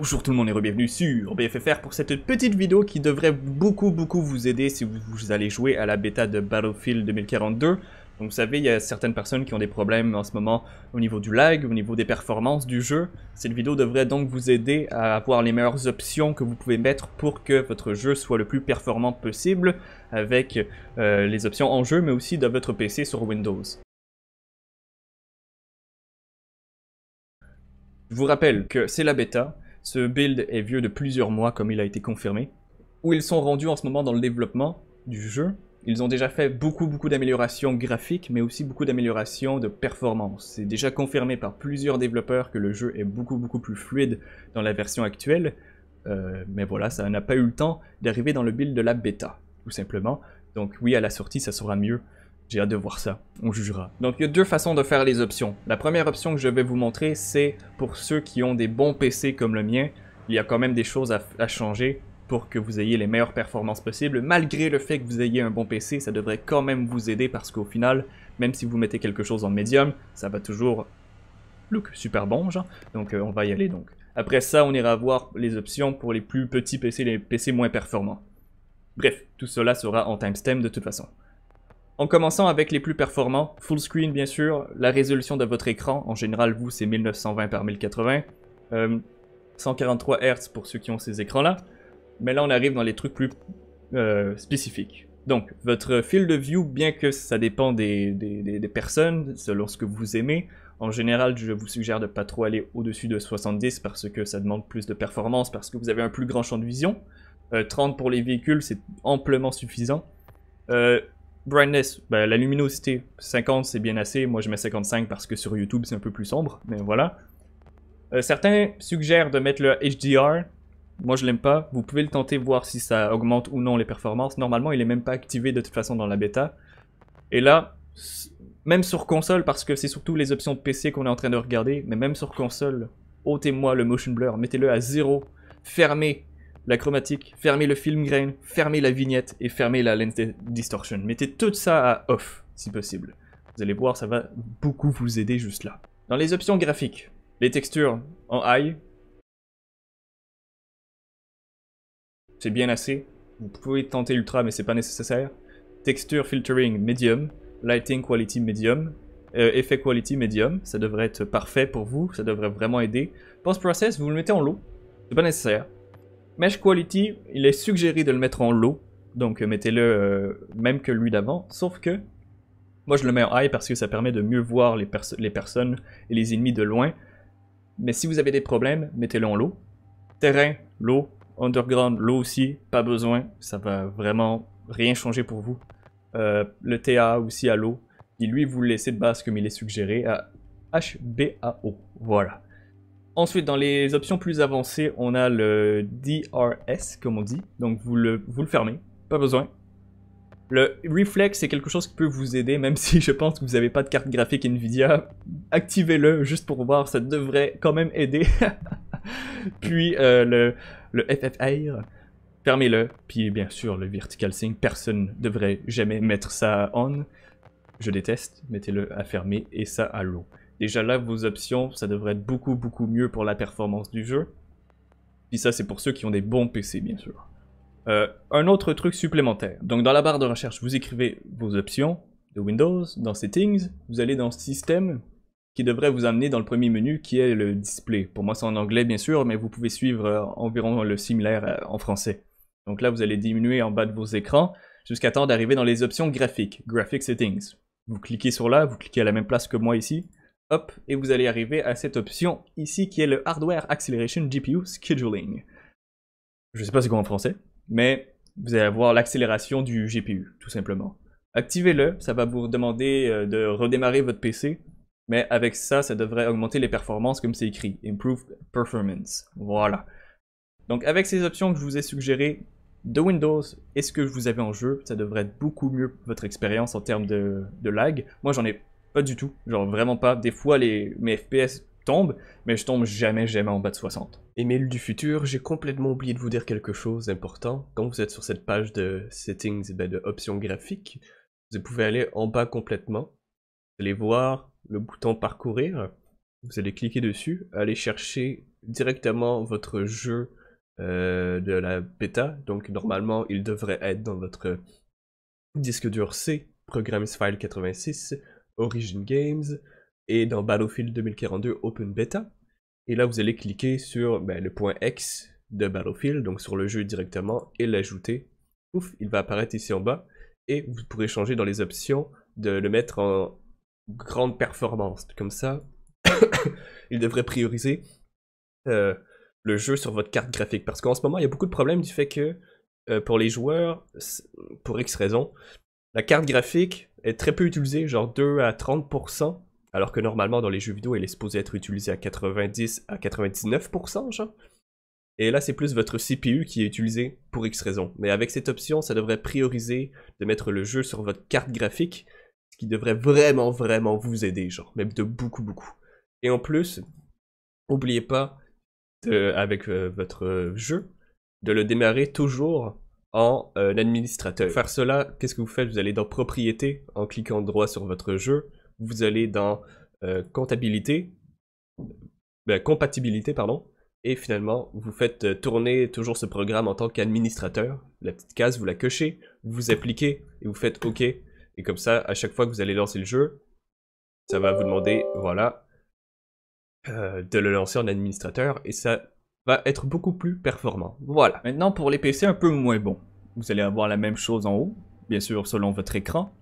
Bonjour tout le monde et bienvenue sur BFFR pour cette petite vidéo qui devrait beaucoup beaucoup vous aider si vous, allez jouer à la bêta de Battlefield 2042. Donc vous savez, il y a certaines personnes qui ont des problèmes en ce moment au niveau du lag, au niveau des performances du jeu. Cette vidéo devrait donc vous aider à avoir les meilleures options que vous pouvez mettre pour que votre jeu soit le plus performant possible avec euh, les options en jeu mais aussi de votre PC sur Windows. Je vous rappelle que c'est la bêta, ce build est vieux de plusieurs mois comme il a été confirmé. Où ils sont rendus en ce moment dans le développement du jeu, ils ont déjà fait beaucoup beaucoup d'améliorations graphiques mais aussi beaucoup d'améliorations de performance. C'est déjà confirmé par plusieurs développeurs que le jeu est beaucoup beaucoup plus fluide dans la version actuelle. Euh, mais voilà, ça n'a pas eu le temps d'arriver dans le build de la bêta, tout simplement. Donc oui, à la sortie, ça sera mieux. J'ai hâte de voir ça, on jugera. Donc il y a deux façons de faire les options. La première option que je vais vous montrer, c'est pour ceux qui ont des bons PC comme le mien, il y a quand même des choses à, changer pour que vous ayez les meilleures performances possibles. Malgré le fait que vous ayez un bon PC, ça devrait quand même vous aider parce qu'au final, même si vous mettez quelque chose en médium, ça va toujours look super bon, genre. Donc euh, on va y aller donc. Après ça, on ira voir les options pour les plus petits PC, les PC moins performants. Bref, tout cela sera en timestamp de toute façon en commençant avec les plus performants, full screen bien sûr, la résolution de votre écran, en général vous c'est 1920 par 1080, 143 Hz pour ceux qui ont ces écrans-là, mais là on arrive dans les trucs plus euh, spécifiques. Donc, votre field de view, bien que ça dépend des, personnes, selon ce que vous aimez, en général, je vous suggère de pas trop aller au-dessus de 70 parce que ça demande plus de performance, parce que vous avez un plus grand champ de vision. 30 euh, pour les véhicules, c'est amplement suffisant. Euh, Brightness, ben, la luminosité, 50 c'est bien assez, moi je mets 55 parce que sur YouTube c'est un peu plus sombre, mais voilà. Euh, certains suggèrent de mettre le HDR, moi je l'aime pas, vous pouvez le tenter voir si ça augmente ou non les performances, normalement il est même pas activé de toute façon dans la bêta. Et là, même sur console, parce que c'est surtout les options de PC qu'on est en train de regarder, mais même sur console, ôtez-moi le motion blur, mettez-le à 0, fermez, la chromatique, fermer le film grain, fermer la vignette et fermer la lens distortion. Mettez tout ça à off, si possible. Vous allez voir, ça va beaucoup vous aider juste là. Dans les options graphiques, les textures en high, c'est bien assez. Vous pouvez tenter ultra, mais c'est pas nécessaire. Texture filtering medium, lighting quality medium, euh, effet quality medium, ça devrait être parfait pour vous, ça devrait vraiment aider. Post process, vous le mettez en low, c'est pas nécessaire. Mesh Quality, il est suggéré de le mettre en low. Donc euh, mettez-le euh, même que lui d'avant. Sauf que moi je le mets en high parce que ça permet de mieux voir les, personnes et les ennemis de loin. Mais si vous avez des problèmes, mettez-le en low. Terrain, low. Underground, low aussi. Pas besoin. Ça va vraiment rien changer pour vous. Euh, le TA aussi à low. Et lui, vous le laissez de base comme il est suggéré à HBAO. Voilà. Ensuite, dans les options plus avancées, on a le DRS, comme on dit. Donc, vous le, vous le fermez. Pas besoin. Le Reflex, c'est quelque chose qui peut vous aider, même si je pense que vous n'avez pas de carte graphique NVIDIA. Activez-le juste pour voir, ça devrait quand même aider. puis euh, le, le FFR, fermez-le. Puis bien sûr, le Vertical Sync, personne ne devrait jamais mettre ça on. Je déteste, mettez-le à fermer et ça à l'eau. Déjà là, vos options, ça devrait être beaucoup, beaucoup mieux pour la performance du jeu. Puis ça, c'est pour ceux qui ont des bons PC, bien sûr. Euh, un autre truc supplémentaire. Donc dans la barre de recherche, vous écrivez vos options de Windows, dans Settings, vous allez dans Système, qui devrait vous amener dans le premier menu qui est le display. Pour moi, c'est en anglais, bien sûr, mais vous pouvez suivre euh, environ le similaire euh, en français. Donc là, vous allez diminuer en bas de vos écrans jusqu'à temps d'arriver dans les options graphiques, Graphic Settings. Vous cliquez sur là, vous cliquez à la même place que moi ici, et vous allez arriver à cette option ici qui est le Hardware Acceleration GPU Scheduling. Je ne sais pas ce quoi en français, mais vous allez avoir l'accélération du GPU, tout simplement. Activez-le, ça va vous demander euh, de redémarrer votre PC, mais avec ça, ça devrait augmenter les performances comme c'est écrit, Improve Performance, voilà. Donc avec ces options que je vous ai suggérées de Windows et ce que vous avez en jeu, ça devrait être beaucoup mieux votre expérience en termes de, de lag. Moi j'en ai pas du tout. Genre vraiment pas. Des fois, les, mes FPS tombent, mais je tombe jamais, jamais en bas de 60. Et Émile du futur, j'ai complètement oublié de vous dire quelque chose d'important. Quand vous êtes sur cette page de settings, et eh ben, de options graphiques, vous pouvez aller en bas complètement. Vous allez voir le bouton parcourir. Vous allez cliquer dessus, aller chercher directement votre jeu euh, de la bêta. Donc normalement, il devrait être dans votre disque dur C, Programs File 86. Origin Games et dans Battlefield 2042 Open Beta. Et là, vous allez cliquer sur ben, le point X de Battlefield, donc sur le jeu directement, et l'ajouter. Ouf, il va apparaître ici en bas. Et vous pourrez changer dans les options de le mettre en grande performance. Comme ça, il devrait prioriser euh, le jeu sur votre carte graphique. Parce qu'en ce moment, il y a beaucoup de problèmes du fait que euh, pour les joueurs, pour X raisons, la carte graphique est très peu utilisé genre 2 à 30%, alors que normalement dans les jeux vidéo, elle est supposée être utilisée à 90 à 99%, genre. Et là, c'est plus votre CPU qui est utilisé pour X raison. Mais avec cette option, ça devrait prioriser de mettre le jeu sur votre carte graphique, ce qui devrait vraiment, vraiment vous aider, genre, même de beaucoup, beaucoup. Et en plus, n'oubliez pas, avec euh, votre euh, jeu, de le démarrer toujours en euh, administrateur. Pour faire cela, qu'est-ce que vous faites Vous allez dans Propriété en cliquant droit sur votre jeu. Vous allez dans euh, Comptabilité, ben, compatibilité, pardon. Et finalement, vous faites euh, tourner toujours ce programme en tant qu'administrateur. La petite case, vous la cochez, vous, appliquez et vous faites OK. Et comme ça, à chaque fois que vous allez lancer le jeu, ça va vous demander, voilà, de le lancer en administrateur. Et ça va être beaucoup plus performant. Voilà. Maintenant, pour les PC un peu moins bons, vous allez avoir la même chose en haut, bien sûr selon votre écran.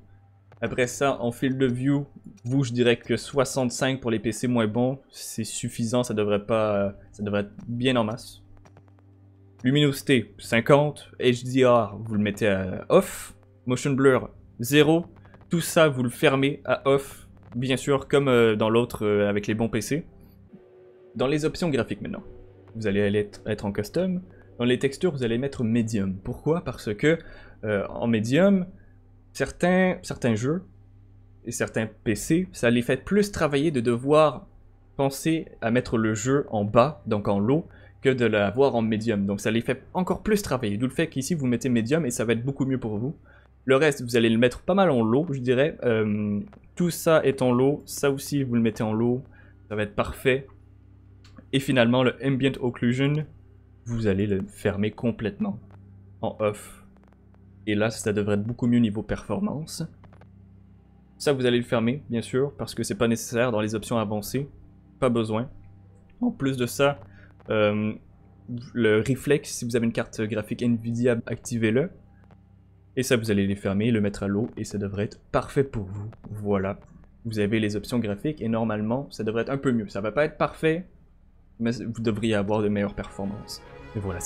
Après ça, en field of view, vous, je dirais que 65 pour les PC moins bons, c'est suffisant, ça devrait pas, ça devrait être bien en masse. Luminosité, 50. HDR, vous le mettez à off. Motion blur, 0. Tout ça, vous le fermez à off, bien sûr, comme euh, dans l'autre euh, avec les bons PC. Dans les options graphiques maintenant vous allez être, en custom. Dans les textures, vous allez mettre medium. Pourquoi Parce que euh, en medium, certains, certains jeux et certains PC, ça les fait plus travailler de devoir penser à mettre le jeu en bas, donc en low, que de l'avoir en medium. Donc ça les fait encore plus travailler. D'où le fait qu'ici vous mettez medium et ça va être beaucoup mieux pour vous. Le reste, vous allez le mettre pas mal en low, je dirais. Euh, tout ça est en low. Ça aussi, vous le mettez en low. Ça va être parfait. Et finalement, le Ambient Occlusion, vous allez le fermer complètement en off. Et là, ça devrait être beaucoup mieux niveau performance. Ça, vous allez le fermer, bien sûr, parce que c'est pas nécessaire dans les options avancées. Pas besoin. En plus de ça, euh, le Reflex, si vous avez une carte graphique NVIDIA, activez-le. Et ça, vous allez le fermer, le mettre à l'eau, et ça devrait être parfait pour vous. Voilà. Vous avez les options graphiques, et normalement, ça devrait être un peu mieux. Ça va pas être parfait, mais vous devriez avoir de meilleures performances. Et voilà,